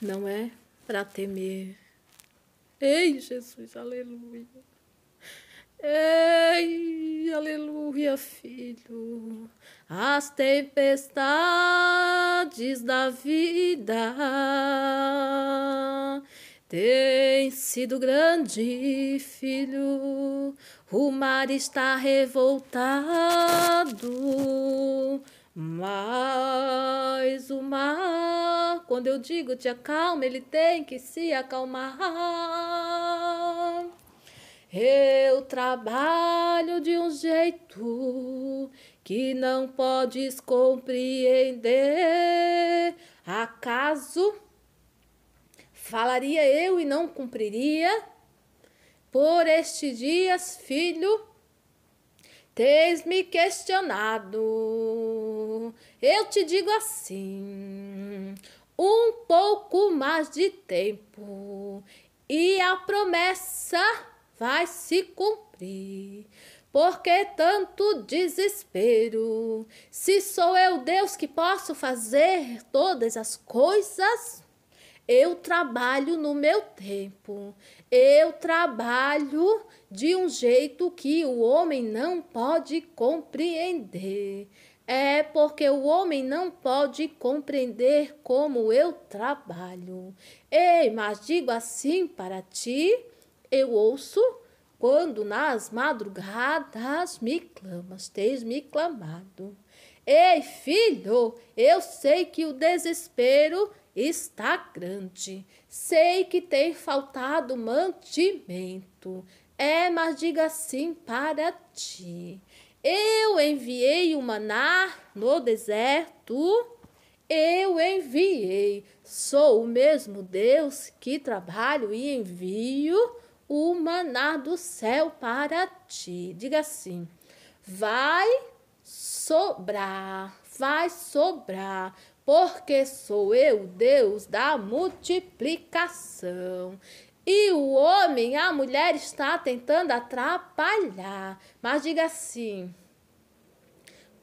não é para temer. Ei, Jesus, aleluia. Ei, aleluia, filho. As tempestades da vida têm sido grande, filho. O mar está revoltado mas o mar, quando eu digo te acalma, ele tem que se acalmar. Eu trabalho de um jeito que não podes compreender. Acaso falaria eu e não cumpriria? Por estes dias, filho, tens me questionado eu te digo assim: um pouco mais de tempo e a promessa vai se cumprir. Porque tanto desespero? Se sou eu Deus que posso fazer todas as coisas, eu trabalho no meu tempo. Eu trabalho de um jeito que o homem não pode compreender. É porque o homem não pode compreender como eu trabalho. Ei, mas digo assim para ti, eu ouço quando nas madrugadas me clamas, tens me clamado. Ei, filho, eu sei que o desespero está grande, sei que tem faltado mantimento. É, mas diga assim para ti. Eu enviei o maná no deserto. Eu enviei. Sou o mesmo Deus que trabalho e envio o maná do céu para ti. Diga assim: vai sobrar, vai sobrar, porque sou eu Deus da multiplicação. E o homem, a mulher está tentando atrapalhar. Mas diga assim: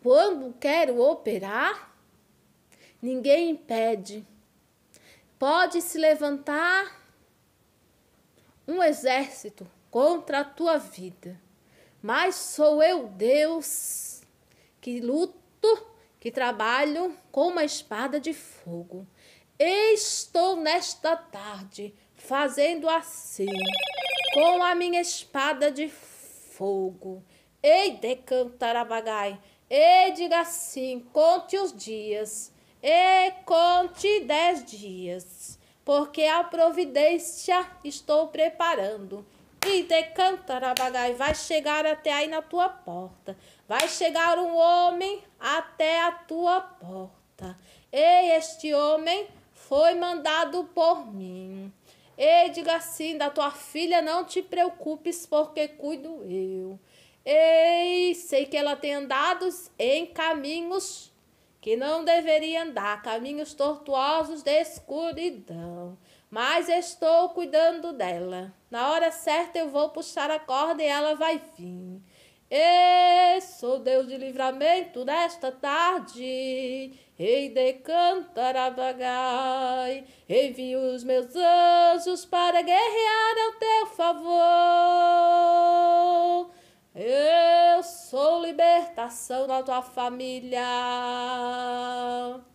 quando quero operar, ninguém impede. Pode se levantar um exército contra a tua vida, mas sou eu, Deus, que luto, que trabalho com uma espada de fogo. Estou nesta tarde fazendo assim, com a minha espada de fogo. Ei, decantarabagai, ei, diga assim, conte os dias, e conte dez dias, porque a providência estou preparando. E decantarabagai, vai chegar até aí na tua porta, vai chegar um homem até a tua porta. Ei, este homem foi mandado por mim. E diga assim: da tua filha não te preocupes, porque cuido eu. Ei, sei que ela tem andado em caminhos que não deveria andar, caminhos tortuosos de escuridão. Mas estou cuidando dela. Na hora certa eu vou puxar a corda e ela vai vir. Eu sou Deus de livramento nesta tarde. de Cantaravagai, Envio os meus anjos para guerrear ao teu favor. Eu sou libertação na tua família.